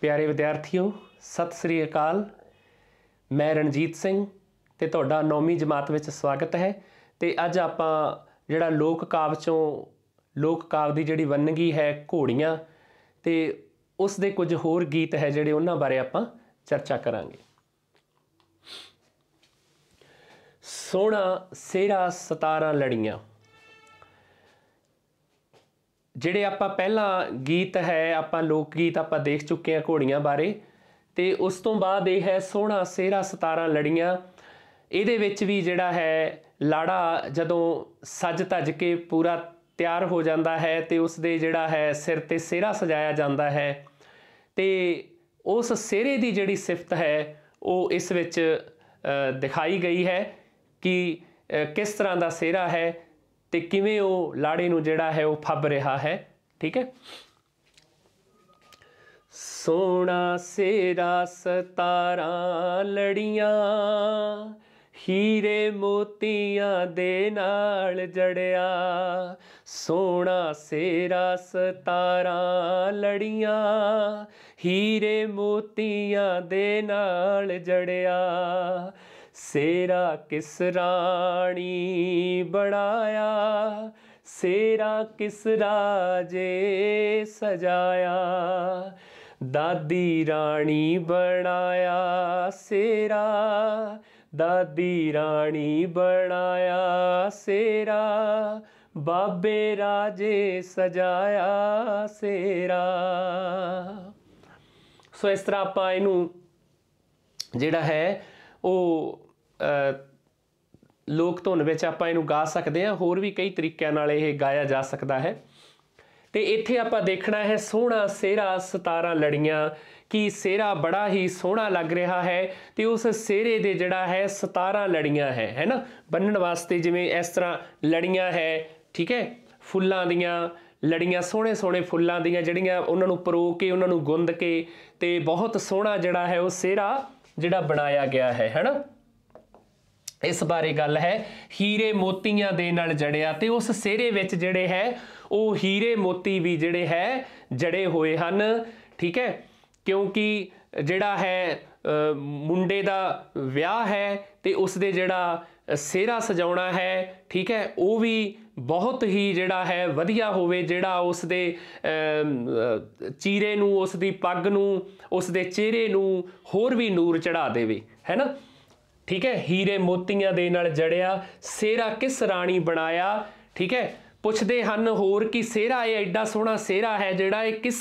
ਪਿਆਰੇ ਵਿਦਿਆਰਥੀਓ ਸਤਿ ਸ੍ਰੀ ਅਕਾਲ ਮੈਂ ਰਣਜੀਤ ਸਿੰਘ ਤੇ ਤੁਹਾਡਾ 9ਵੀਂ ਜਮਾਤ ਵਿੱਚ ਸਵਾਗਤ ਹੈ ਤੇ ਅੱਜ ਆਪਾਂ ਜਿਹੜਾ ਲੋਕ ਕਾਵ ਚੋਂ ਲੋਕ ਕਾਵ ਦੀ ਜਿਹੜੀ ਵੰਨਗੀ ਹੈ ਘੋੜੀਆਂ ਤੇ ਉਸ ਦੇ ਕੁਝ ਹੋਰ ਗੀਤ ਹੈ ਜਿਹੜੇ ਉਹਨਾਂ ਬਾਰੇ ਆਪਾਂ ਚਰਚਾ ਕਰਾਂਗੇ ਸੋਹਣਾ ਸੇਰਾ 17 ਲੜੀਆਂ ਜਿਹੜੇ ਆਪਾਂ ਪਹਿਲਾਂ ਗੀਤ ਹੈ ਆਪਾਂ ਲੋਕ ਗੀਤ ਆਪਾਂ ਦੇਖ ਚੁੱਕੇ ਆ ਘੋੜੀਆਂ ਬਾਰੇ ਤੇ ਉਸ ਤੋਂ ਬਾਅਦ ਇਹ ਹੈ ਸੋਹਣਾ ਸੇਰਾ 17 ਲੜੀਆਂ ਇਹਦੇ ਵਿੱਚ ਵੀ ਜਿਹੜਾ ਹੈ ਲਾੜਾ ਜਦੋਂ ਸੱਜ ਧੱਜ ਕੇ ਪੂਰਾ ਤਿਆਰ ਹੋ ਜਾਂਦਾ ਹੈ ਤੇ ਉਸ ਦੇ ਜਿਹੜਾ ਹੈ ਸਿਰ ਤੇ ਸੇਰਾ ਸਜਾਇਆ ਜਾਂਦਾ ਹੈ ਤੇ ਉਸ ਸੇਰੇ ਦੀ ਜਿਹੜੀ ਸਿਫਤ ਹੈ ਉਹ ਇਸ ਵਿੱਚ ਦਿਖਾਈ ਗਈ ਹੈ ਕਿ ਕਿਸ ਤਰ੍ਹਾਂ ਦਾ ਸੇਰਾ ਹੈ ਤੇ ਕਿਵੇਂ ਉਹ ਲਾੜੇ ਨੂੰ ਜਿਹੜਾ ਹੈ ਉਹ ਫੱਬ ਰਿਹਾ ਹੈ ਠੀਕ ਹੈ ਸੋਨਾ ਸੇਰਾ ਸਤਾਰਾ ਲੜੀਆਂ ਹੀਰੇ ਮੋਤੀਆਂ ਦੇ ਨਾਲ ਜੜਿਆ ਸੋਨਾ ਸੇਰਾ ਸਤਾਰਾ ਲੜੀਆਂ ਹੀਰੇ ਮੋਤੀਆਂ ਦੇ ਨਾਲ ਜੜਿਆ ਸੇਰਾ ਕਿਸ ਰਾਣੀ ਬਣਾਇਆ ਸੇਰਾ ਕਿਸ ਰਾਜੇ ਸਜਾਇਆ ਦਾਦੀ ਰਾਣੀ ਬਣਾਇਆ ਸੇਰਾ ਦਾਦੀ ਰਾਣੀ ਬਣਾਇਆ ਸੇਰਾ ਬਾਬੇ ਰਾਜੇ ਸਜਾਇਆ ਸੇਰਾ ਸੋ ਇਸ ਤਰ੍ਹਾਂ ਆਪਾਂ ਇਹਨੂੰ ਜਿਹੜਾ ਹੈ ਉਹ ਲੋਕ ਧੁਨ ਵਿੱਚ ਆਪਾਂ ਇਹਨੂੰ ਗਾ ਸਕਦੇ ਹਾਂ ਹੋਰ ਵੀ ਕਈ ਤਰੀਕਿਆਂ ਨਾਲ ਇਹ ਗਾਇਆ ਜਾ ਸਕਦਾ ਹੈ ਤੇ ਇੱਥੇ ਆਪਾਂ ਦੇਖਣਾ ਹੈ ਸੋਹਣਾ ਸੇਰਾ 17 ਲੜੀਆਂ ਕਿ ਸੇਰਾ ਬੜਾ ਹੀ ਸੋਹਣਾ ਲੱਗ ਰਿਹਾ ਹੈ ਤੇ ਉਸ ਸੇਰੇ ਦੇ ਜਿਹੜਾ ਹੈ 17 ਲੜੀਆਂ ਹੈ ਹੈਨਾ ਬੰਨਣ ਵਾਸਤੇ ਜਿਵੇਂ ਇਸ ਤਰ੍ਹਾਂ ਲੜੀਆਂ ਹੈ ਠੀਕ ਹੈ ਫੁੱਲਾਂ ਦੀਆਂ ਲੜੀਆਂ ਸੋਹਣੇ ਸੋਹਣੇ ਫੁੱਲਾਂ ਦੀਆਂ ਜਿਹੜੀਆਂ ਉਹਨਾਂ ਨੂੰ ਪਰੋ ਕੇ ਉਹਨਾਂ ਨੂੰ ਗੁੰਦ ਕੇ ਤੇ ਬਹੁਤ ਸੋਹਣਾ ਜਿਹੜਾ ਹੈ ਉਹ ਸੇਰਾ ਜਿਹੜਾ ਬਣਾਇਆ ਗਿਆ ਹੈ ਹੈਨਾ ਇਸ ਬਾਰੇ ਗੱਲ ਹੈ ਹੀਰੇ ਮੋਤੀਆਂ ਦੇ ਨਾਲ ਜੜਿਆ ਤੇ ਉਸ ਸਿਹਰੇ ਵਿੱਚ ਜਿਹੜੇ ਹੈ ਉਹ ਹੀਰੇ ਮੋਤੀ ਵੀ ਜਿਹੜੇ ਹੈ ਜੜੇ ਹੋਏ ਹਨ ਠੀਕ ਹੈ ਕਿਉਂਕਿ ਜਿਹੜਾ ਹੈ ਮੁੰਡੇ ਦਾ ਵਿਆਹ ਹੈ ਤੇ ਉਸ ਦੇ ਜਿਹੜਾ ਸਿਹਰਾ ਸਜਾਉਣਾ ਹੈ ਠੀਕ ਹੈ ਉਹ ਵੀ ਬਹੁਤ ਹੀ ਜਿਹੜਾ ਹੈ ਵਧੀਆ ਹੋਵੇ ਜਿਹੜਾ ਉਸ ਦੇ ਚੀਰੇ ਨੂੰ ਉਸ ਦੀ ਪੱਗ ਨੂੰ ਉਸ ਦੇ ਚਿਹਰੇ ਨੂੰ ਹੋਰ ਵੀ ਨੂਰ ਚੜਾ ਦੇਵੇ ਹੈਨਾ ਠੀਕ ਹੈ ਹੀਰੇ ਮੋਤੀਆਂ ਦੇ ਨਾਲ ਜੜਿਆ ਸੇਰਾ ਕਿਸ ਰਾਣੀ ਬਣਾਇਆ ਠੀਕ ਹੈ ਪੁੱਛਦੇ ਹਨ ਹੋਰ ਕਿ ਸੇਰਾ ਇਹ ਐਡਾ ਸੋਹਣਾ ਸੇਰਾ ਹੈ ਜਿਹੜਾ ਇਹ ਕਿਸ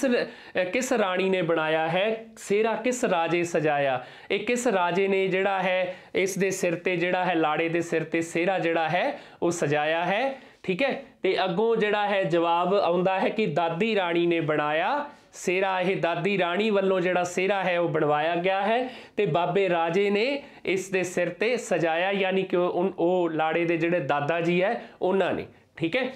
ਕਿਸ ਰਾਣੀ ਨੇ ਬਣਾਇਆ ਹੈ ਸੇਰਾ ਕਿਸ ਰਾਜੇ ਸਜਾਇਆ ਇਹ ਕਿਸ ਰਾਜੇ ਨੇ ਜਿਹੜਾ ਹੈ ਇਸ ਦੇ ਸਿਰ ਤੇ ਜਿਹੜਾ ਹੈ ਲਾੜੇ ਦੇ ਸਿਰ ਤੇ ਸੇਰਾ ਜਿਹੜਾ ਹੈ ਉਹ ਸਜਾਇਆ ਹੈ ਠੀਕ ਹੈ ਤੇ ਅੱਗੋਂ ਜਿਹੜਾ ਹੈ ਜਵਾਬ ਆਉਂਦਾ ਹੈ ਕਿ ਦਾਦੀ ਰਾਣੀ ਨੇ ਬਣਾਇਆ ਸੇਰਾ ਇਹ ਦਾਦੀ ਰਾਣੀ ਵੱਲੋਂ ਜਿਹੜਾ ਸੇਰਾ ਹੈ ਉਹ ਬਣਵਾਇਆ ਗਿਆ ਹੈ ਤੇ ਬਾਬੇ ਰਾਜੇ ਨੇ ਇਸ ਦੇ ਸਿਰ ਤੇ ਸਜਾਇਆ ਯਾਨੀ ਕਿ ਉਹ ਲਾੜੇ ਦੇ ਜਿਹੜੇ ਦਾਦਾ ਜੀ ਹੈ ਉਹਨਾਂ ਨੇ ਠੀਕ ਹੈ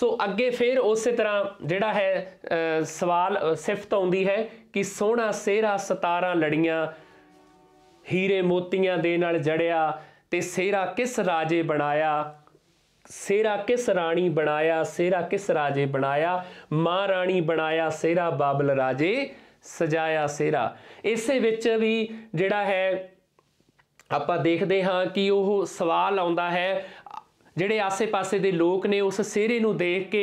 ਸੋ ਅੱਗੇ ਫਿਰ ਉਸੇ ਤਰ੍ਹਾਂ ਜਿਹੜਾ ਹੈ ਸਵਾਲ ਸਿਫਤ ਆਉਂਦੀ ਹੈ ਕਿ ਸੋਹਣਾ ਸੇਰਾ 17 ਲੜੀਆਂ ਹੀਰੇ ਮੋਤੀਆਂ ਦੇ ਨਾਲ ਜੜਿਆ ਤੇ ਸੇਰਾ ਕਿਸ ਰਾਜੇ ਬਣਾਇਆ ਸੇਰਾ ਕਿਸ ਰਾਣੀ ਬਣਾਇਆ ਸੇਰਾ ਕਿਸ ਰਾਜੇ ਬਣਾਇਆ ਮਾਂ ਰਾਣੀ ਬਣਾਇਆ ਸੇਰਾ ਬਾਬਲ ਰਾਜੇ ਸਜਾਇਆ ਸੇਰਾ ਇਸੇ ਵਿੱਚ ਵੀ ਜਿਹੜਾ ਹੈ ਆਪਾਂ ਦੇਖਦੇ ਹਾਂ ਕਿ ਉਹ ਸਵਾਲ ਆਉਂਦਾ ਹੈ ਜਿਹੜੇ ਆਸੇ-ਪਾਸੇ ਦੇ ਲੋਕ ਨੇ ਉਸ ਸੇਰੇ ਨੂੰ ਦੇਖ ਕੇ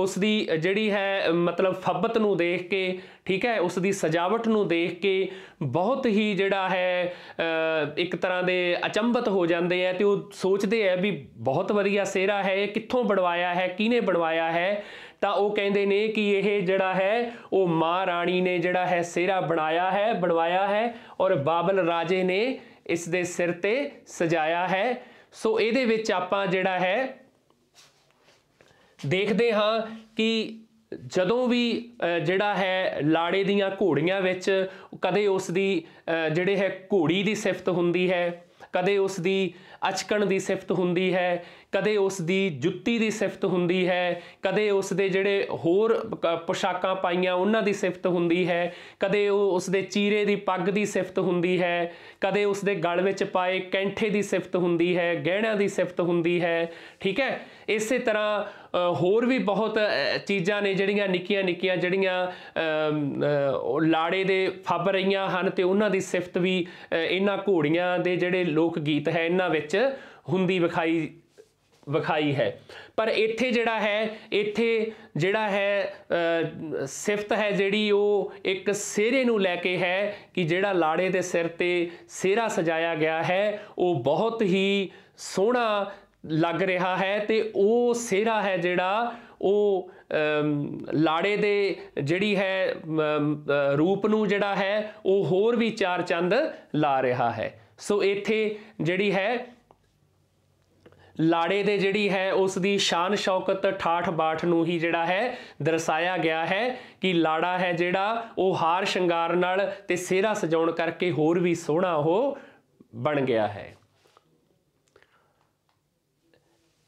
ਉਸ ਦੀ ਜਿਹੜੀ ਹੈ ਮਤਲਬ ਫੱਬਤ ਨੂੰ ਦੇਖ ਕੇ ਠੀਕ ਹੈ ਉਸ ਦੀ ਸਜਾਵਟ ਨੂੰ ਦੇਖ ਕੇ ਬਹੁਤ ਹੀ ਜਿਹੜਾ ਹੈ ਇੱਕ ਤਰ੍ਹਾਂ ਦੇ ਅਚੰਭਤ ਹੋ ਜਾਂਦੇ ਆ ਤੇ ਉਹ ਸੋਚਦੇ ਆ ਵੀ ਬਹੁਤ ਵਧੀਆ ਸਿਹਰਾ ਹੈ ਇਹ ਕਿੱਥੋਂ ਬਣਵਾਇਆ ਹੈ ਕਿਹਨੇ ਬਣਵਾਇਆ ਹੈ ਤਾਂ ਉਹ ਕਹਿੰਦੇ ਨੇ ਕਿ ਇਹ ਜਿਹੜਾ ਹੈ ਉਹ ਮਹਾਰਾਣੀ ਰਾਣੀ ਨੇ ਜਿਹੜਾ ਹੈ ਸਿਹਰਾ ਬਣਾਇਆ ਹੈ ਬਣਵਾਇਆ ਹੈ ਔਰ ਬਾਬਲ ਰਾਜੇ ਨੇ ਇਸ ਦੇ ਸਿਰ ਤੇ ਸਜਾਇਆ ਹੈ ਸੋ ਇਹਦੇ ਵਿੱਚ ਆਪਾਂ ਜਿਹੜਾ ਹੈ ਦੇਖਦੇ ਹਾਂ ਕਿ ਜਦੋਂ ਵੀ ਜਿਹੜਾ ਹੈ ਲਾੜੇ ਦੀਆਂ ਘੋੜੀਆਂ ਵਿੱਚ ਕਦੇ ਉਸ ਦੀ ਜਿਹੜੇ ਹੈ ਘੋੜੀ ਦੀ ਸਿਫਤ ਹੁੰਦੀ ਹੈ ਕਦੇ ਉਸ ਦੀ ਅਚਕਣ ਦੀ ਸਿਫਤ ਹੁੰਦੀ ਹੈ ਕਦੇ ਉਸ ਦੀ ਜੁੱਤੀ ਦੀ ਸਿਫਤ ਹੁੰਦੀ ਹੈ ਕਦੇ ਉਸ ਦੇ ਜਿਹੜੇ ਹੋਰ ਪੋਸ਼ਾਕਾਂ ਪਾਈਆਂ ਉਹਨਾਂ ਦੀ ਸਿਫਤ ਹੁੰਦੀ ਹੈ ਕਦੇ ਉਹ ਉਸ ਦੇ ਚੀਰੇ ਦੀ ਪੱਗ ਦੀ ਸਿਫਤ ਹੁੰਦੀ ਹੈ ਕਦੇ ਉਸ ਦੇ ਗਲ ਵਿੱਚ ਪਾਏ ਕੈਂਠੇ ਦੀ ਸਿਫਤ ਹੁੰਦੀ ਹੈ ਗਹਿਣਿਆਂ ਦੀ ਸਿਫਤ ਹੁੰਦੀ ਹੈ ਠੀਕ ਹੈ ਇਸੇ ਤਰ੍ਹਾਂ ਹੋਰ ਵੀ ਬਹੁਤ ਚੀਜ਼ਾਂ ਨੇ ਜਿਹੜੀਆਂ ਨਿੱਕੀਆਂ ਨਿੱਕੀਆਂ ਜਿਹੜੀਆਂ ਲਾੜੇ ਦੇ ਫੱਬ ਰਹੀਆਂ ਹਨ ਤੇ ਉਹਨਾਂ ਦੀ ਸਿਫਤ ਵੀ ਇਹਨਾਂ ਘੋੜੀਆਂ ਦੇ ਜਿਹੜੇ ਲੋਕ ਗੀਤ ਹੈ ਇਹਨਾਂ ਵਿੱਚ ਹੁੰਦੀ ਵਿਖਾਈ ਵਿਖਾਈ ਹੈ ਪਰ ਇੱਥੇ ਜਿਹੜਾ ਹੈ ਇੱਥੇ ਜਿਹੜਾ ਹੈ ਸਿਫਤ ਹੈ ਜਿਹੜੀ ਉਹ ਇੱਕ ਸਿਹਰੇ ਨੂੰ ਲੈ ਕੇ ਹੈ ਕਿ ਜਿਹੜਾ ਲਾੜੇ ਦੇ ਸਿਰ ਤੇ ਸਿਹਰਾ ਸਜਾਇਆ ਗਿਆ ਹੈ ਉਹ ਬਹੁਤ ਹੀ ਸੋਹਣਾ ਲੱਗ ਰਿਹਾ ਹੈ ਤੇ ਉਹ ਸਿਹਰਾ ਹੈ ਜਿਹੜਾ ਉਹ ਲਾੜੇ ਦੇ ਜਿਹੜੀ ਹੈ ਰੂਪ ਨੂੰ ਜਿਹੜਾ ਹੈ ਉਹ ਹੋਰ ਵੀ ਚਾਰ ਚੰਦ ਲਾ ਰਿਹਾ ਹੈ ਸੋ ਇੱਥੇ ਜਿਹੜੀ ਹੈ ਲਾੜੇ ਦੇ ਜਿਹੜੀ ਹੈ ਉਸ ਦੀ ਸ਼ਾਨ ਸ਼ੌਕਤ ਠਾਠ ਬਾਠ ਨੂੰ ਹੀ ਜਿਹੜਾ ਹੈ ਦਰਸਾਇਆ ਗਿਆ ਹੈ ਕਿ ਲਾੜਾ ਹੈ ਜਿਹੜਾ ਉਹ ਹਾਰ ਸ਼ਿੰਗਾਰ ਨਾਲ ਤੇ ਸਿਹਰਾ ਸਜਾਉਣ ਕਰਕੇ ਹੋਰ ਵੀ ਸੋਹਣਾ ਉਹ ਬਣ ਗਿਆ ਹੈ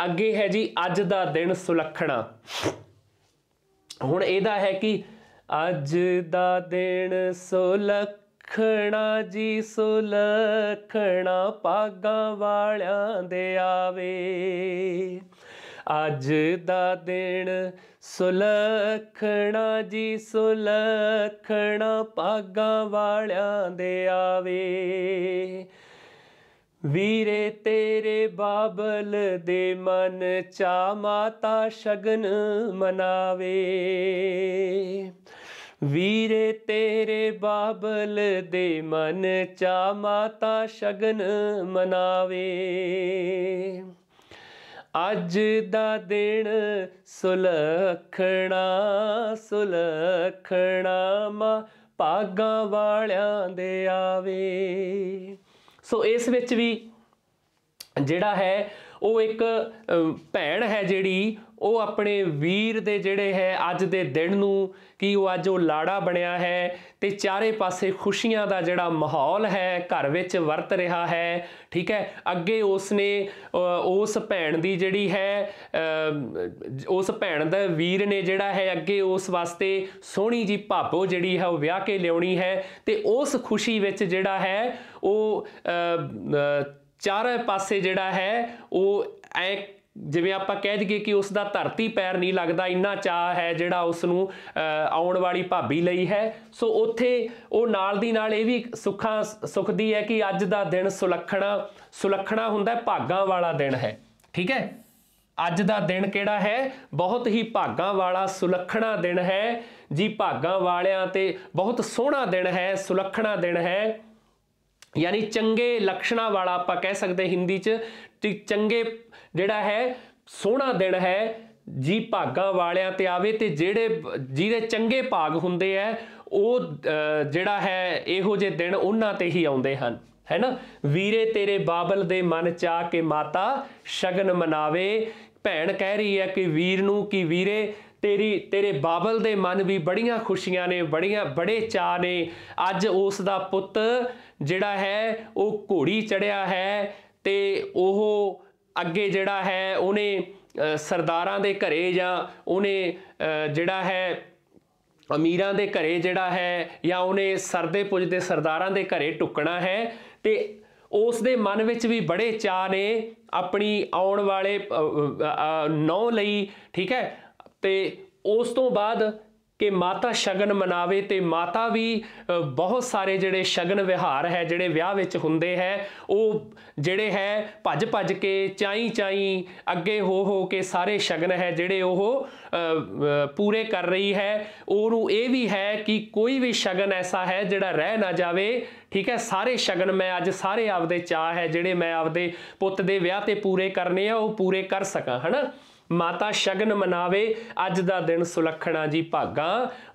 ਅੱਗੇ ਹੈ ਜੀ ਅੱਜ ਦਾ ਦਿਨ ਸੁਲੱਖਣਾ ਹੁਣ ਇਹਦਾ ਹੈ ਕਿ ਅੱਜ ਦਾ ਦਿਨ ਸੁਲੱਖ ਖਣਾ ਜੀ ਸੁਲਖਣਾ ਪਾਗਾ ਵਾਲਿਆਂ ਦੇ ਆਵੇ ਅੱਜ ਦਾ ਦਿਨ ਸੁਲਖਣਾ ਜੀ ਸੁਲਖਣਾ ਪਾਗਾ ਵਾਲਿਆਂ ਦੇ ਆਵੇ ਵੀਰੇ ਤੇਰੇ ਬਾਬਲ ਦੇ ਮਨ ਚਾ ਮਾਤਾ ਸ਼ਗਨ ਮਨਾਵੇ ਵੀਰੇ ਤੇਰੇ ਬਾਬਲ ਦੇ ਮਨ ਚਾ ਮਾਤਾ ਸ਼ਗਨ ਮਨਾਵੇ ਅੱਜ ਦਾ ਦਿਨ ਸੁਲਖਣਾ ਸੁਲਖਣਾ ਮਾ ਪਾਗਾਂ ਵਾਲਿਆਂ ਦੇ ਆਵੇ ਸੋ ਇਸ ਵਿੱਚ ਵੀ ਜਿਹੜਾ ਹੈ ਉਹ ਇੱਕ ਭੈਣ ਹੈ ਜਿਹੜੀ ਉਹ ਆਪਣੇ ਵੀਰ ਦੇ ਜਿਹੜੇ ਹੈ ਅੱਜ ਦੇ ਦਿਨ ਨੂੰ ਕਿ ਉਹ ਅੱਜ ਉਹ ਲਾੜਾ ਬਣਿਆ ਹੈ ਤੇ ਚਾਰੇ ਪਾਸੇ ਖੁਸ਼ੀਆਂ ਦਾ ਜਿਹੜਾ ਮਾਹੌਲ ਹੈ ਘਰ ਵਿੱਚ ਵਰਤ ਰਿਹਾ ਹੈ ਠੀਕ ਹੈ ਅੱਗੇ ਉਸ ਨੇ ਉਸ ਭੈਣ ਦੀ ਜਿਹੜੀ ਹੈ ਉਸ ਭੈਣ ਦਾ ਵੀਰ ਨੇ ਜਿਹੜਾ ਹੈ ਅੱਗੇ ਉਸ ਵਾਸਤੇ ਸੋਹਣੀ ਜੀ ਭਾਪੋ ਜਿਹੜੀ ਹੈ ਉਹ ਵਿਆਹ ਕੇ ਲਿਆਉਣੀ ਹੈ ਤੇ ਉਸ ਖੁਸ਼ੀ ਵਿੱਚ ਜਿਹੜਾ ਹੈ ਉਹ ਚਾਰੇ ਪਾਸੇ ਜਿਹੜਾ ਹੈ ਉਹ ਐ ਜਿਵੇਂ ਆਪਾਂ ਕਹਿ ਦਈਏ ਕਿ ਉਸ ਦਾ ਧਰਤੀ ਪੈਰ ਨਹੀਂ ਲੱਗਦਾ ਇੰਨਾ ਚਾਹ ਹੈ ਜਿਹੜਾ ਉਸ ਨੂੰ ਆਉਣ ਵਾਲੀ ਭਾਬੀ ਲਈ ਹੈ ਸੋ ਉੱਥੇ ਉਹ ਨਾਲ ਦੀ ਨਾਲ ਇਹ ਵੀ ਸੁੱਖਾਂ ਸੁਖਦੀ ਹੈ ਕਿ ਅੱਜ ਦਾ ਦਿਨ ਸੁਲੱਖਣਾ ਸੁਲੱਖਣਾ ਹੁੰਦਾ ਭਾਗਾਂ ਵਾਲਾ ਦਿਨ ਹੈ ਠੀਕ ਹੈ ਅੱਜ ਦਾ ਦਿਨ ਕਿਹੜਾ ਹੈ ਬਹੁਤ ਹੀ ਭਾਗਾਂ ਵਾਲਾ ਸੁਲੱਖਣਾ ਦਿਨ ਹੈ ਜੀ ਭਾਗਾਂ ਵਾਲਿਆਂ ਤੇ ਬਹੁਤ ਸੋਹਣਾ ਦਿਨ ਹੈ ਸੁਲੱਖਣਾ ਦਿਨ ਹੈ ਯਾਨੀ ਚੰਗੇ ਲਕਸ਼ਣਾ ਵਾਲਾ ਆਪਾਂ ਕਹਿ ਸਕਦੇ ਹਿੰਦੀ 'ਚ ਤੇ ਚੰਗੇ ਜਿਹੜਾ ਹੈ ਸੋਹਣਾ ਦਿਨ ਹੈ ਜੀ ਭਾਗਾ ਵਾਲਿਆਂ ਤੇ ਆਵੇ ਤੇ ਜਿਹੜੇ ਜਿਹਦੇ ਚੰਗੇ ਭਾਗ ਹੁੰਦੇ ਐ ਉਹ ਜਿਹੜਾ ਹੈ ਇਹੋ ਜੇ ਦਿਨ ਉਹਨਾਂ ਤੇ ਹੀ ਆਉਂਦੇ ਹਨ ਹੈਨਾ ਵੀਰੇ ਤੇਰੇ ਬਾਬਲ ਦੇ ਮਨ ਚਾ ਕੇ ਮਾਤਾ ਸ਼ਗਨ ਮਨਾਵੇ ਭੈਣ ਕਹਿ ਰਹੀ ਹੈ ਕਿ ਵੀਰ ਨੂੰ ਕਿ ਵੀਰੇ ਤੇਰੀ ਤੇਰੇ ਬਾਬਲ ਦੇ ਮਨ ਵੀ ਬੜੀਆਂ ਖੁਸ਼ੀਆਂ ਨੇ ਬੜੀਆਂ ਬੜੇ ਚਾ ਨੇ ਅੱਜ ਉਸ ਦਾ ਪੁੱਤ ਜਿਹੜਾ ਹੈ ਉਹ ਘੋੜੀ ਚੜਿਆ ਹੈ ਤੇ ਉਹ ਅੱਗੇ ਜਿਹੜਾ ਹੈ ਉਹਨੇ ਸਰਦਾਰਾਂ ਦੇ ਘਰੇ ਜਾਂ ਉਹਨੇ ਜਿਹੜਾ ਹੈ ਅਮੀਰਾਂ ਦੇ ਘਰੇ ਜਿਹੜਾ ਹੈ ਜਾਂ ਉਹਨੇ ਸਰਦੇ ਪੁੱਜ ਦੇ ਸਰਦਾਰਾਂ ਦੇ ਘਰੇ ਟੁਕਣਾ ਹੈ ਤੇ ਉਸ ਦੇ ਮਨ ਵਿੱਚ ਵੀ ਬੜੇ ਚਾਹ ਨੇ ਆਪਣੀ ਆਉਣ ਵਾਲੇ ਨੌ ਲਈ ਠੀਕ ਹੈ ਤੇ ਉਸ ਤੋਂ ਬਾਅਦ ਕਿ ਮਾਤਾ ਸ਼ਗਨ ਮਨਾਵੇ ਤੇ ਮਾਤਾ ਵੀ ਬਹੁਤ ਸਾਰੇ ਜਿਹੜੇ ਸ਼ਗਨ ਵਿਹਾਰ ਹੈ ਜਿਹੜੇ ਵਿਆਹ ਵਿੱਚ ਹੁੰਦੇ ਹੈ ਉਹ ਜਿਹੜੇ ਹੈ ਭੱਜ ਭੱਜ ਕੇ ਚਾਈ ਚਾਈ ਅੱਗੇ ਹੋ ਹੋ ਕੇ ਸਾਰੇ ਸ਼ਗਨ ਹੈ ਜਿਹੜੇ ਉਹ ਪੂਰੇ ਕਰ ਰਹੀ ਹੈ ਉਹ ਨੂੰ ਇਹ ਵੀ ਹੈ ਕਿ ਕੋਈ ਵੀ ਸ਼ਗਨ ਐਸਾ ਹੈ ਜਿਹੜਾ ਰਹਿ ਨਾ ਜਾਵੇ ਠੀਕ ਹੈ ਸਾਰੇ ਸ਼ਗਨ ਮੈਂ ਅੱਜ ਸਾਰੇ ਆਪਦੇ ਚਾਹ ਹੈ ਜਿਹੜੇ ਮੈਂ ਆਪਦੇ ਪੁੱਤ ਦੇ ਵਿਆਹ ਤੇ ਪੂਰੇ ਕਰਨੇ ਆ ਉਹ ਪੂਰੇ ਕਰ ਸਕਾਂ ਹਨਾ ਮਾਤਾ ਸ਼ਗਨ ਮਨਾਵੇ ਅੱਜ ਦਾ ਦਿਨ ਸੁਲੱਖਣਾ ਜੀ ਭਾਗਾ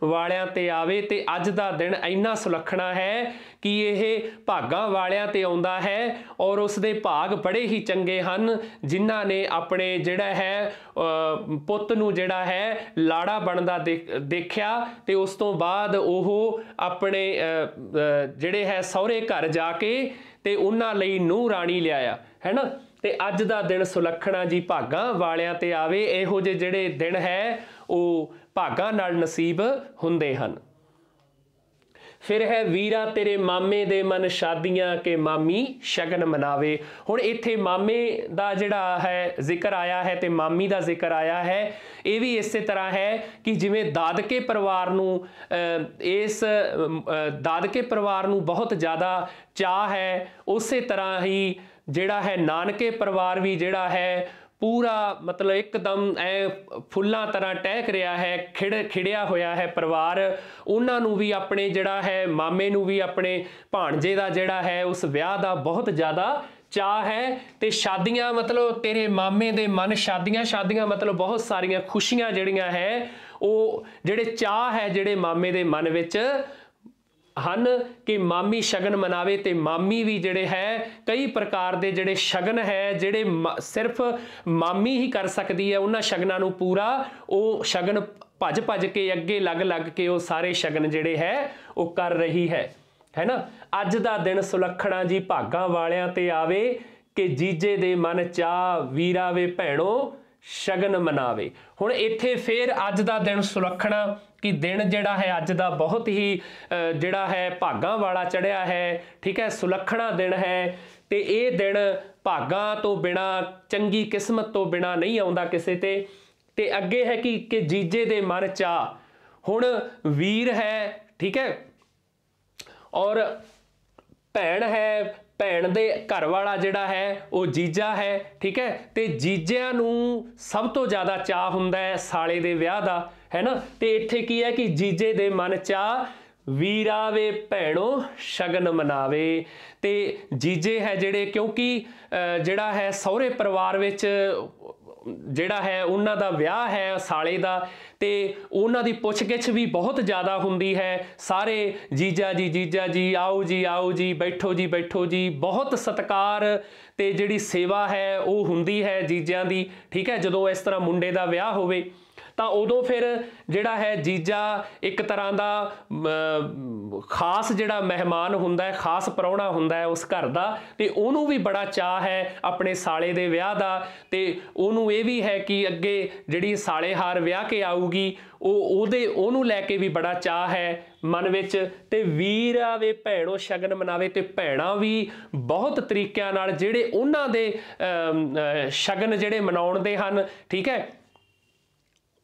ਵਾਲਿਆਂ ਤੇ ਆਵੇ ਤੇ ਅੱਜ ਦਾ ਦਿਨ ਇੰਨਾ ਸੁਲੱਖਣਾ ਹੈ ਕਿ ਇਹ ਭਾਗਾ ਵਾਲਿਆਂ ਤੇ ਆਉਂਦਾ ਹੈ ਔਰ ਉਸ ਦੇ ਭਾਗ ਬੜੇ ਹੀ ਚੰਗੇ ਹਨ ਜਿਨ੍ਹਾਂ ਨੇ ਆਪਣੇ ਜਿਹੜਾ ਹੈ ਪੁੱਤ ਨੂੰ ਜਿਹੜਾ ਹੈ ਲਾੜਾ ਬਣਦਾ ਦੇਖਿਆ ਤੇ ਉਸ ਤੋਂ ਬਾਅਦ ਉਹ ਆਪਣੇ ਜਿਹੜੇ ਹੈ ਸਹੁਰੇ ਘਰ ਜਾ ਕੇ ਤੇ ਉਹਨਾਂ ਲਈ ਨੂ ਰਾਣੀ ਲਿਆਇਆ ਹੈ ਨਾ ਤੇ ਅੱਜ ਦਾ ਦਿਨ ਸੁਲੱਖਣਾ ਜੀ ਭਾਗਾ ਵਾਲਿਆਂ ਤੇ ਆਵੇ ਇਹੋ ਜਿਹੇ ਜਿਹੜੇ ਦਿਨ ਹੈ ਉਹ ਭਾਗਾ ਨਾਲ ਨਸੀਬ ਹੁੰਦੇ ਹਨ ਫਿਰ ਹੈ ਵੀਰਾ ਤੇਰੇ ਮਾਮੇ ਦੇ ਮਨ ਸ਼ਾਦੀਆਂ ਕੇ ਮਾਮੀ ਸ਼ਗਨ ਮਨਾਵੇ ਹੁਣ ਇੱਥੇ ਮਾਮੇ ਦਾ ਜਿਹੜਾ ਹੈ ਜ਼ਿਕਰ ਆਇਆ ਹੈ ਤੇ ਮਾਮੀ ਦਾ ਜ਼ਿਕਰ ਆਇਆ ਹੈ ਇਹ ਵੀ ਇਸੇ ਤਰ੍ਹਾਂ ਹੈ ਕਿ ਜਿਵੇਂ ਦਾਦਕੇ ਪਰਿਵਾਰ ਨੂੰ ਇਸ ਦਾਦਕੇ ਪਰਿਵਾਰ ਨੂੰ ਬਹੁਤ ਜ਼ਿਆਦਾ ਚਾਹ ਹੈ ਉਸੇ ਤਰ੍ਹਾਂ ਹੀ ਜਿਹੜਾ ਹੈ ਨਾਨਕੇ ਪਰਿਵਾਰ ਵੀ ਜਿਹੜਾ ਹੈ ਪੂਰਾ ਮਤਲਬ ਇੱਕਦਮ ਐ ਫੁੱਲਾਂ ਤਰ੍ਹਾਂ ਟਹਿਕ ਰਿਹਾ ਹੈ ਖਿੜ ਖਿੜਿਆ ਹੋਇਆ ਹੈ ਪਰਿਵਾਰ ਉਹਨਾਂ ਨੂੰ ਵੀ ਆਪਣੇ ਜਿਹੜਾ ਹੈ ਮਾਮੇ ਨੂੰ ਵੀ ਆਪਣੇ ਭਾਣਜੇ ਦਾ ਜਿਹੜਾ ਹੈ ਉਸ ਵਿਆਹ ਦਾ ਬਹੁਤ ਜ਼ਿਆਦਾ ਚਾਹ ਹੈ ਤੇ ਸ਼ਾਦੀਆਂ ਮਤਲਬ ਤੇਰੇ ਮਾਮੇ ਦੇ ਮਨ ਸ਼ਾਦੀਆਂ ਸ਼ਾਦੀਆਂ ਮਤਲਬ ਬਹੁਤ ਸਾਰੀਆਂ ਖੁਸ਼ੀਆਂ ਜਿਹੜੀਆਂ ਹੈ ਉਹ ਜਿਹੜੇ ਚਾਹ ਹੈ ਜਿਹੜੇ ਮਾਮੇ ਦੇ ਮਨ ਵਿੱਚ ਹਨ ਕਿ ਮਾਮੀ ਸ਼ਗਨ ਮਨਾਵੇ ਤੇ ਮਾਮੀ ਵੀ ਜਿਹੜੇ ਹੈ ਕਈ ਪ੍ਰਕਾਰ ਦੇ ਜਿਹੜੇ ਸ਼ਗਨ ਹੈ ਜਿਹੜੇ ਸਿਰਫ ਮਾਮੀ ਹੀ ਕਰ ਸਕਦੀ ਹੈ ਉਹਨਾਂ ਸ਼ਗਨਾਂ ਨੂੰ ਪੂਰਾ ਉਹ ਸ਼ਗਨ ਭੱਜ ਭੱਜ ਕੇ ਅੱਗੇ ਲੱਗ-ਲੱਗ ਕੇ ਉਹ ਸਾਰੇ ਸ਼ਗਨ ਜਿਹੜੇ ਹੈ ਉਹ ਕਰ ਰਹੀ ਹੈ ਹੈਨਾ ਅੱਜ ਦਾ ਦਿਨ ਸੁਲੱਖਣਾ ਜੀ ਭਾਗਾ ਵਾਲਿਆਂ ਤੇ ਆਵੇ ਕਿ ਜੀਜੇ ਦੇ ਮਨ ਚਾ ਵੀਰਾਵੇ ਭੈਣੋ ਸ਼ਗਨ ਮਨਾਵੇ ਹੁਣ ਇੱਥੇ ਫੇਰ ਅੱਜ ਦਾ ਦਿਨ ਸੁਲੱਖਣਾ ਕਿ ਦਿਨ ਜਿਹੜਾ ਹੈ ਅੱਜ ਦਾ ਬਹੁਤ ਹੀ ਜਿਹੜਾ ਹੈ ਭਾਗਾ ਵਾਲਾ ਚੜਿਆ ਹੈ ਠੀਕ ਹੈ ਸੁਲੱਖਣਾ ਦਿਨ ਹੈ ਤੇ ਇਹ ਦਿਨ ਭਾਗਾ ਤੋਂ ਬਿਨਾ ਚੰਗੀ ਕਿਸਮਤ ਤੋਂ ਬਿਨਾ ਨਹੀਂ ਆਉਂਦਾ ਕਿਸੇ ਤੇ ਤੇ ਅੱਗੇ ਹੈ ਕਿ ਕਿ ਜੀਜੇ ਦੇ ਮਨ ਚਾ ਹੁਣ ਵੀਰ ਹੈ ਠੀਕ ਹੈ ਔਰ ਭੈਣ ਹੈ ਭੈਣ ਦੇ ਘਰ ਵਾਲਾ ਜਿਹੜਾ ਹੈ ਉਹ ਜੀਜਾ ਹੈ ਠੀਕ ਹੈ ਤੇ ਜੀਜਿਆਂ ਨੂੰ ਸਭ ਤੋਂ ਜ਼ਿਆਦਾ ਚਾਹ ਹੁੰਦਾ ਹੈ ਸਾਲੇ ਦੇ ਵਿਆਹ ਦਾ ਹੈ ਨਾ ਤੇ ਇੱਥੇ ਕੀ ਹੈ ਕਿ ਜੀਜੇ ਦੇ ਮਨ ਚਾ ਵੀਰਾਵੇ ਵੇ ਭੈਣੋ ਸ਼ਗਨ ਮਨਾਵੇ ਤੇ ਜੀਜੇ ਹੈ ਜਿਹੜੇ ਕਿਉਂਕਿ ਜਿਹੜਾ ਹੈ ਸਹੁਰੇ ਪਰਿਵਾਰ ਵਿੱਚ ਜਿਹੜਾ ਹੈ ਉਹਨਾਂ ਦਾ ਵਿਆਹ ਹੈ ਸਾਲੇ ਦਾ ਤੇ ਉਹਨਾਂ ਦੀ ਪੁੱਛਗਿੱਛ ਵੀ ਬਹੁਤ ਜ਼ਿਆਦਾ ਹੁੰਦੀ ਹੈ ਸਾਰੇ ਜੀਜਾ ਜੀ ਜੀਜਾ ਜੀ ਆਓ ਜੀ ਆਓ ਜੀ ਬੈਠੋ ਜੀ ਬੈਠੋ ਜੀ ਬਹੁਤ ਸਤਕਾਰ ਤੇ ਜਿਹੜੀ ਸੇਵਾ ਹੈ ਉਹ ਹੁੰਦੀ ਹੈ ਜੀਜਿਆਂ ਦੀ ਠੀਕ ਹੈ ਜਦੋਂ ਇਸ ਤਰ੍ਹਾਂ ਮੁੰਡੇ ਦਾ ਵਿਆਹ ਹੋਵੇ ਤਾਂ ਉਦੋਂ ਫਿਰ ਜਿਹੜਾ ਹੈ ਜੀਜਾ ਇੱਕ ਤਰ੍ਹਾਂ ਦਾ ਖਾਸ ਜਿਹੜਾ ਮਹਿਮਾਨ ਹੁੰਦਾ ਹੈ ਖਾਸ ਪਰੌਣਾ ਹੁੰਦਾ ਹੈ ਉਸ ਘਰ ਦਾ ਤੇ ਉਹਨੂੰ ਵੀ ਬੜਾ ਚਾਹ ਹੈ ਆਪਣੇ ਸਾਲੇ ਦੇ ਵਿਆਹ ਦਾ ਤੇ ਉਹਨੂੰ ਇਹ ਵੀ ਹੈ ਕਿ ਅੱਗੇ ਜਿਹੜੀ ਸਾਲੇਹਾਰ ਵਿਆਹ ਕੇ ਆਊਗੀ ਉਹ ਉਹਦੇ ਉਹਨੂੰ ਲੈ ਕੇ ਵੀ ਬੜਾ ਚਾਹ ਹੈ ਮਨ ਵਿੱਚ ਤੇ ਵੀਰ ਆਵੇ ਭੈਣੋ ਸ਼ਗਨ ਮਨਾਵੇ ਤੇ ਭੈਣਾ ਵੀ ਬਹੁਤ ਤਰੀਕਿਆਂ ਨਾਲ ਜਿਹੜੇ ਉਹਨਾਂ ਦੇ ਸ਼ਗਨ ਜਿਹੜੇ ਮਨਾਉਣ ਦੇ ਹਨ ਠੀਕ ਹੈ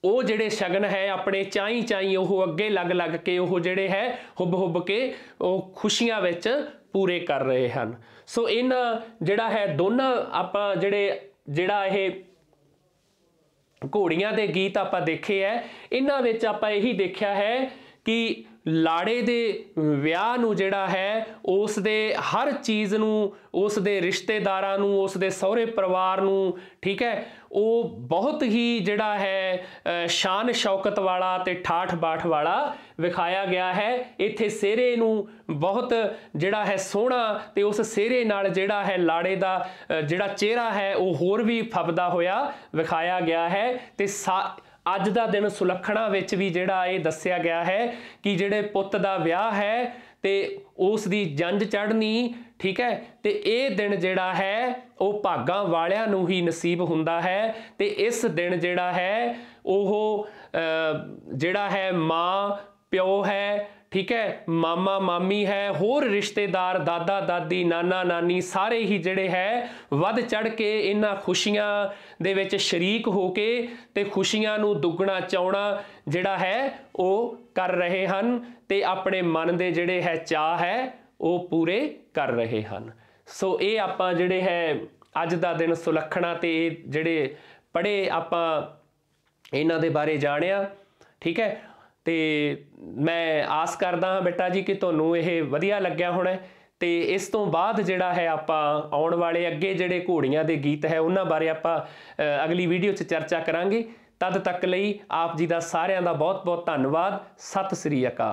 ਉਹ ਜਿਹੜੇ ਸ਼ਗਨ ਹੈ ਆਪਣੇ ਚਾਈ ਚਾਈ ਉਹ ਅੱਗੇ ਲੱਗ ਲੱਗ ਕੇ ਉਹ ਜਿਹੜੇ ਹੈ ਹੁਬ ਹੁਬ ਕੇ ਉਹ ਖੁਸ਼ੀਆਂ ਵਿੱਚ ਪੂਰੇ ਕਰ ਰਹੇ ਹਨ ਸੋ ਇਹਨਾਂ ਜਿਹੜਾ ਹੈ ਦੋਨਾਂ ਆਪਾਂ ਜਿਹੜੇ ਜਿਹੜਾ ਇਹ ਘੋੜੀਆਂ ਦੇ ਗੀਤ ਆਪਾਂ ਦੇਖੇ ਐ ਇਹਨਾਂ ਵਿੱਚ ਆਪਾਂ ਇਹੀ ਦੇਖਿਆ ਹੈ ਕਿ ਲਾੜੇ ਦੇ ਵਿਆਹ ਨੂੰ ਜਿਹੜਾ ਹੈ ਉਸ ਦੇ ਹਰ ਚੀਜ਼ ਨੂੰ ਉਸ ਦੇ ਰਿਸ਼ਤੇਦਾਰਾਂ ਨੂੰ ਉਸ ਦੇ ਸਹੁਰੇ ਪਰਿਵਾਰ ਨੂੰ ਠੀਕ ਹੈ ਉਹ ਬਹੁਤ ਹੀ ਜਿਹੜਾ ਹੈ ਸ਼ਾਨ ਸ਼ੌਕਤ ਵਾਲਾ ਤੇ ਠਾਠ ਬਾਠ ਵਾਲਾ ਵਿਖਾਇਆ ਗਿਆ ਹੈ ਇੱਥੇ ਸਿਹਰੇ ਨੂੰ ਬਹੁਤ ਜਿਹੜਾ ਹੈ ਸੋਹਣਾ ਤੇ ਉਸ ਸਿਹਰੇ ਨਾਲ ਜਿਹੜਾ ਹੈ ਲਾੜੇ ਦਾ ਜਿਹੜਾ ਚਿਹਰਾ ਹੈ ਉਹ ਹੋਰ ਵੀ ਫੱਬਦਾ ਹੋਇਆ ਵਿਖਾਇਆ ਗਿਆ ਹੈ ਤੇ ਅੱਜ ਦਾ ਦਿਨ ਸੁਲੱਖਣਾ ਵਿੱਚ ਵੀ ਜਿਹੜਾ ਇਹ ਦੱਸਿਆ ਗਿਆ ਹੈ ਕਿ ਜਿਹੜੇ ਪੁੱਤ ਦਾ ਵਿਆਹ ਹੈ ਤੇ ਉਸ ਦੀ ਜੰਜ ਚੜਨੀ ਠੀਕ ਹੈ ਤੇ ਇਹ ਦਿਨ ਜਿਹੜਾ ਹੈ ਉਹ ਭਾਗਾ ਵਾਲਿਆਂ ਨੂੰ ਹੀ ਨਸੀਬ ਹੁੰਦਾ ਹੈ ਤੇ ਇਸ ਦਿਨ ਜਿਹੜਾ ਹੈ ਉਹ ਜਿਹੜਾ ਹੈ ਮਾਂ ਪਿਓ ਹੈ ਠੀਕ ਹੈ ਮਾਮਾ ਮਾਮੀ ਹੈ ਹੋਰ ਰਿਸ਼ਤੇਦਾਰ ਦਾਦਾ ਦਾਦੀ ਨਾਨਾ ਨਾਨੀ ਸਾਰੇ ਹੀ ਜਿਹੜੇ ਹੈ ਵੱਧ ਚੜ ਕੇ ਇਹਨਾਂ ਖੁਸ਼ੀਆਂ ਦੇ ਵਿੱਚ ਸ਼ਰੀਕ ਹੋ ਕੇ ਤੇ ਖੁਸ਼ੀਆਂ ਨੂੰ ਦੁੱਗਣਾ ਚਾਉਣਾ ਜਿਹੜਾ ਹੈ ਉਹ ਕਰ ਰਹੇ ਹਨ ਤੇ ਆਪਣੇ ਮਨ ਦੇ ਜਿਹੜੇ ਹੈ ਚਾਹ ਹੈ ਉਹ ਪੂਰੇ ਕਰ ਰਹੇ ਹਨ ਸੋ ਇਹ ਆਪਾਂ ਜਿਹੜੇ ਹੈ ਅੱਜ ਦਾ ਦਿਨ ਸੁਲੱਖਣਾ ਤੇ ਜਿਹੜੇ ਪੜੇ ਆਪਾਂ ਇਹਨਾਂ ਦੇ ਬਾਰੇ ਜਾਣਿਆ ਠੀਕ ਹੈ ਤੇ ਮੈਂ ਆਸ ਕਰਦਾ ਹਾਂ ਬੇਟਾ ਜੀ ਕਿ ਤੁਹਾਨੂੰ ਇਹ ਵਧੀਆ ਲੱਗਿਆ ਹੋਣਾ ਤੇ ਇਸ ਤੋਂ ਬਾਅਦ ਜਿਹੜਾ ਹੈ ਆਪਾਂ ਆਉਣ ਵਾਲੇ ਅੱਗੇ ਜਿਹੜੇ ਘੋੜੀਆਂ ਦੇ ਗੀਤ ਹੈ ਉਹਨਾਂ ਬਾਰੇ ਆਪਾਂ ਅਗਲੀ ਵੀਡੀਓ 'ਚ ਚਰਚਾ ਕਰਾਂਗੇ ਤਦ ਤੱਕ ਲਈ ਆਪ ਜੀ ਦਾ ਸਾਰਿਆਂ ਦਾ ਬਹੁਤ ਬਹੁਤ ਧੰਨਵਾਦ ਸਤਿ ਸ੍ਰੀ ਅਕਾਲ